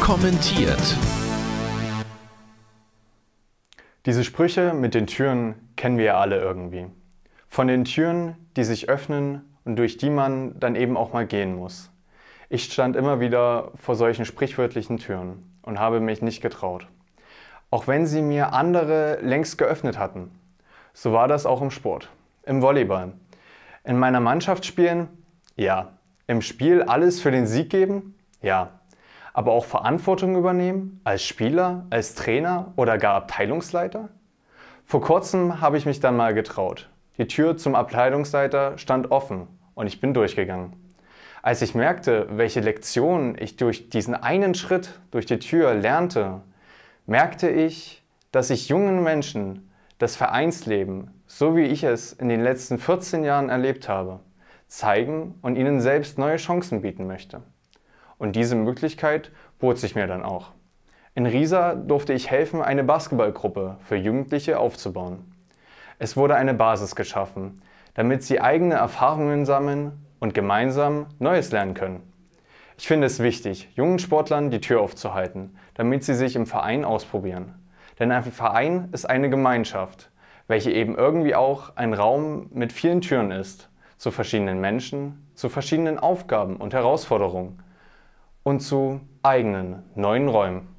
Kommentiert. Diese Sprüche mit den Türen kennen wir ja alle irgendwie. Von den Türen, die sich öffnen und durch die man dann eben auch mal gehen muss. Ich stand immer wieder vor solchen sprichwörtlichen Türen und habe mich nicht getraut. Auch wenn sie mir andere längst geöffnet hatten. So war das auch im Sport, im Volleyball. In meiner Mannschaft spielen? Ja, im Spiel alles für den Sieg geben? Ja. Aber auch Verantwortung übernehmen? Als Spieler, als Trainer oder gar Abteilungsleiter? Vor kurzem habe ich mich dann mal getraut. Die Tür zum Abteilungsleiter stand offen und ich bin durchgegangen. Als ich merkte, welche Lektionen ich durch diesen einen Schritt durch die Tür lernte, merkte ich, dass ich jungen Menschen das Vereinsleben, so wie ich es in den letzten 14 Jahren erlebt habe, zeigen und ihnen selbst neue Chancen bieten möchte. Und diese Möglichkeit bot sich mir dann auch. In Riesa durfte ich helfen, eine Basketballgruppe für Jugendliche aufzubauen. Es wurde eine Basis geschaffen, damit sie eigene Erfahrungen sammeln und gemeinsam Neues lernen können. Ich finde es wichtig, jungen Sportlern die Tür aufzuhalten, damit sie sich im Verein ausprobieren. Denn ein Verein ist eine Gemeinschaft, welche eben irgendwie auch ein Raum mit vielen Türen ist zu verschiedenen Menschen, zu verschiedenen Aufgaben und Herausforderungen und zu eigenen neuen Räumen.